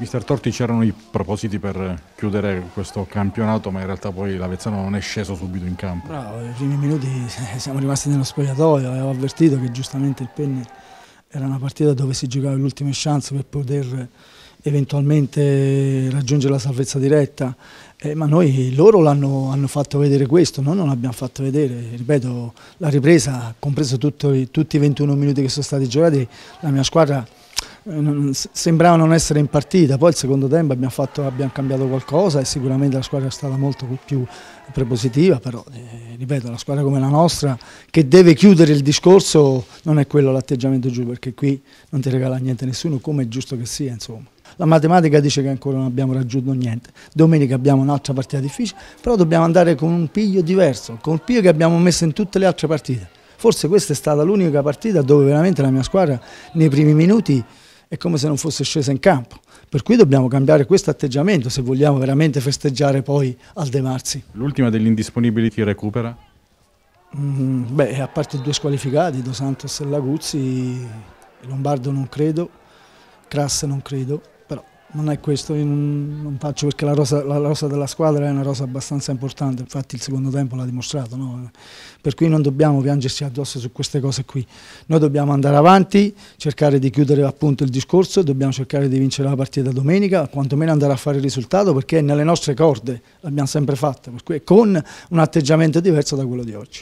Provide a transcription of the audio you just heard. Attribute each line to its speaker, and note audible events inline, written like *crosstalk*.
Speaker 1: Mister Torti c'erano i propositi per chiudere questo campionato, ma in realtà poi l'Avezzano non è sceso subito in campo. Bravo, i primi minuti *laughs* siamo rimasti nello spogliatoio, avevo avvertito che giustamente il Penne era una partita dove si giocava l'ultima chance per poter eventualmente raggiungere la salvezza diretta, eh, ma noi loro l'hanno hanno fatto vedere questo, noi non l'abbiamo fatto vedere, ripeto, la ripresa, compreso tutto, tutti i 21 minuti che sono stati giocati, la mia squadra eh, sembrava non essere in partita, poi il secondo tempo abbiamo, fatto, abbiamo, cambiato qualcosa e sicuramente la squadra è stata molto più prepositiva, però eh, ripeto, la squadra come la nostra che deve chiudere il discorso non è quello l'atteggiamento giù, perché qui non ti regala niente nessuno, come è giusto che sia, insomma. La matematica dice che ancora non abbiamo raggiunto niente. Domenica abbiamo un'altra partita difficile, però dobbiamo andare con un piglio diverso, con il piglio che abbiamo messo in tutte le altre partite. Forse questa è stata l'unica partita dove veramente la mia squadra nei primi minuti è come se non fosse scesa in campo. Per cui dobbiamo cambiare questo atteggiamento se vogliamo veramente festeggiare poi Alde Marzi. L'ultima degli indisponibili ti recupera? Mm, beh, a parte due squalificati, Dos Santos e Laguzzi, Lombardo non credo, Crass non credo. Non è questo, io non, non faccio perché la rosa, la rosa, della squadra è una rosa abbastanza importante, infatti il secondo tempo l'ha dimostrato, no? per cui non dobbiamo piangersi addosso su queste cose qui, noi dobbiamo andare avanti, cercare di chiudere appunto il discorso, dobbiamo cercare di vincere la partita domenica, quantomeno andare a fare il risultato perché è nelle nostre corde, l'abbiamo sempre fatta, per cui è con un atteggiamento diverso da quello di oggi.